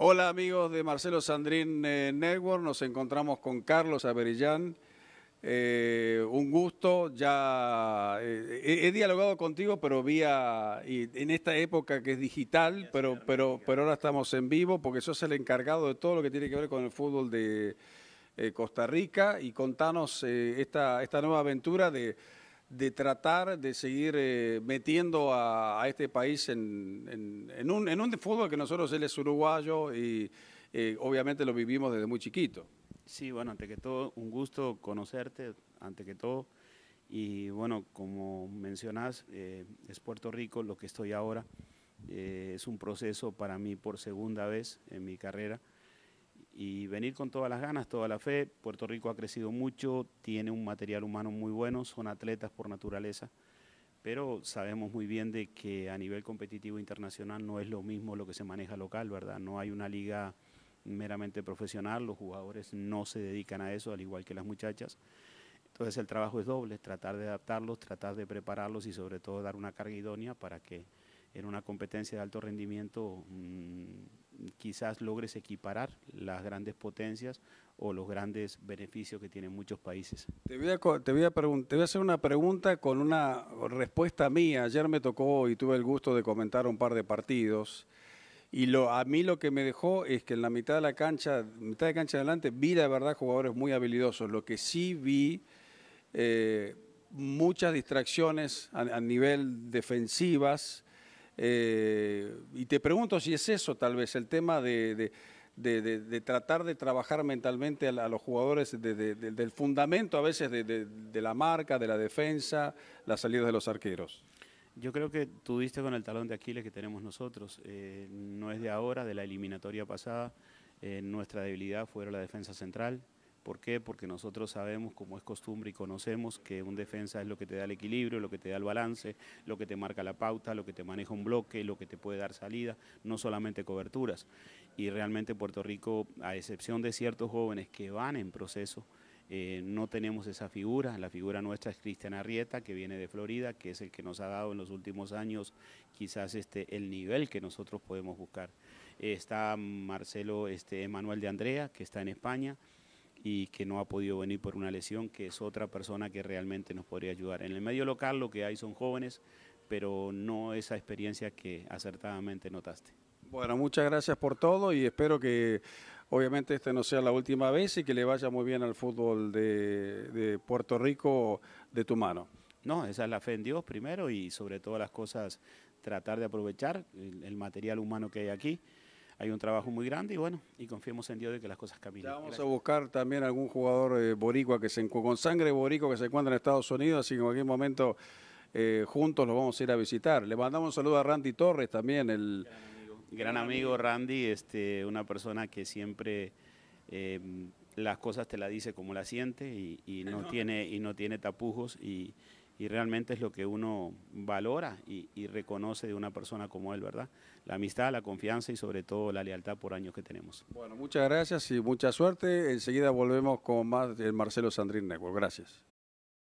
Hola amigos de Marcelo Sandrín eh, Network, nos encontramos con Carlos Averillán. Eh, un gusto, ya eh, he, dialogado contigo, pero vía y en esta época que es digital, pero, pero, pero ahora estamos en vivo porque sos el encargado de todo lo que tiene que ver con el fútbol de Costa Rica y contanos esta, esta nueva aventura de de tratar de seguir eh, metiendo a, este país en, un, fútbol que nosotros él es uruguayo y eh, obviamente lo vivimos desde muy chiquito. Sí, bueno, ante que todo, un gusto conocerte, ante que todo. Y bueno, como mencionas, eh, es Puerto Rico lo que estoy ahora. es un proceso para mí por segunda vez en mi carrera y venir con todas las ganas, toda la fe. Puerto Rico ha crecido mucho, tiene un material humano muy bueno, son atletas por naturaleza, pero sabemos muy bien de que a nivel competitivo internacional no es lo mismo lo que se maneja local, ¿verdad? No hay una liga meramente profesional, los jugadores no se dedican a eso, al igual que las muchachas. Entonces el trabajo es doble, tratar de adaptarlos, tratar de prepararlos y sobre todo dar una carga idónea para que en una competencia de alto rendimiento mm, quizás logres equiparar las grandes potencias o los grandes beneficios que tienen muchos países. Te voy a, te voy a, voy a hacer una pregunta con una respuesta mía. Ayer me tocó y tuve el gusto de comentar un par de partidos. Y lo, a mí lo que me dejó es que en la mitad de la cancha, mitad de cancha adelante, vi de verdad jugadores muy habilidosos. Lo que sí vi eh, muchas distracciones a, a nivel defensivas eh, y te pregunto si es eso tal vez el tema de, tratar de trabajar mentalmente a, los jugadores del fundamento a veces de, la marca, de la defensa, la salida de los arqueros. Yo creo que tuviste con el talón de Aquiles que tenemos nosotros. Eh, no es de ahora, de la eliminatoria pasada. Eh, nuestra debilidad fue la defensa central. ¿Por qué? Porque nosotros sabemos, como es costumbre y conocemos, que un defensa es lo que te da el equilibrio, lo que te da el balance, lo que te marca la pauta, lo que te maneja un bloque, lo que te puede dar salida, no solamente coberturas. Y realmente Puerto Rico, a excepción de ciertos jóvenes que van en proceso, eh, no tenemos esa figura, la figura nuestra es Cristian Arrieta, que viene de Florida, que es el que nos ha dado en los últimos años quizás este, el nivel que nosotros podemos buscar. está Marcelo este, Emanuel de Andrea, que está en España, y que no ha podido venir por una lesión, que es otra persona que realmente nos podría ayudar. En el medio local lo que hay son jóvenes, pero no esa experiencia que acertadamente notaste. Bueno, muchas gracias por todo y espero que obviamente esta no sea la última vez y que le vaya muy bien al fútbol de, Puerto Rico de tu mano. No, esa es la fe en Dios primero y sobre todas las cosas tratar de aprovechar el material humano que hay aquí hay un trabajo muy grande y bueno, y confiemos en Dios de que las cosas caminen. vamos a buscar también algún jugador eh, boricua que se con sangre boricua que se encuentra en Estados Unidos, así que en cualquier momento eh, juntos los vamos a ir a visitar. Le mandamos un saludo a Randy Torres también, el gran amigo, Randy, este, una persona que siempre em, las cosas te las dice como la siente y, no, no tiene y no tiene tapujos y y realmente es lo que uno valora y, reconoce de una persona como él, ¿verdad? La amistad, la confianza y sobre todo la lealtad por años que tenemos. Bueno, muchas gracias y mucha suerte. Enseguida volvemos con más de Marcelo Sandrín Negro. Gracias.